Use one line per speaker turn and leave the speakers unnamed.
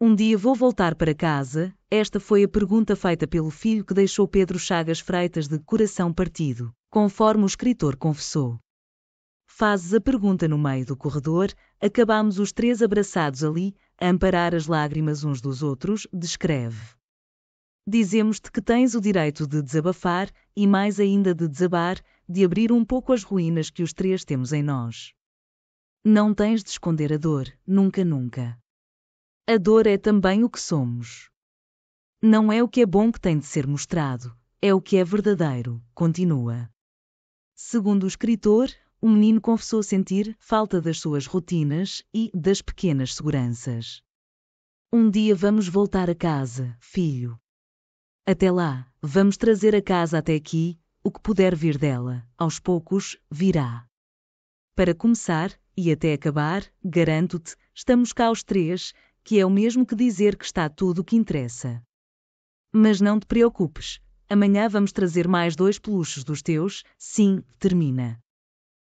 Um dia vou voltar para casa? Esta foi a pergunta feita pelo filho que deixou Pedro Chagas Freitas de coração partido, conforme o escritor confessou. Fazes a pergunta no meio do corredor, acabamos os três abraçados ali, a amparar as lágrimas uns dos outros, descreve. Dizemos-te que tens o direito de desabafar, e mais ainda de desabar, de abrir um pouco as ruínas que os três temos em nós. Não tens de esconder a dor, nunca, nunca. A dor é também o que somos. Não é o que é bom que tem de ser mostrado, é o que é verdadeiro, continua. Segundo o escritor, o menino confessou sentir falta das suas rotinas e das pequenas seguranças. Um dia vamos voltar a casa, filho. Até lá, vamos trazer a casa até aqui, o que puder vir dela, aos poucos, virá. Para começar, e até acabar, garanto-te, estamos cá os três, que é o mesmo que dizer que está tudo o que interessa. Mas não te preocupes, amanhã vamos trazer mais dois peluches dos teus, sim, termina.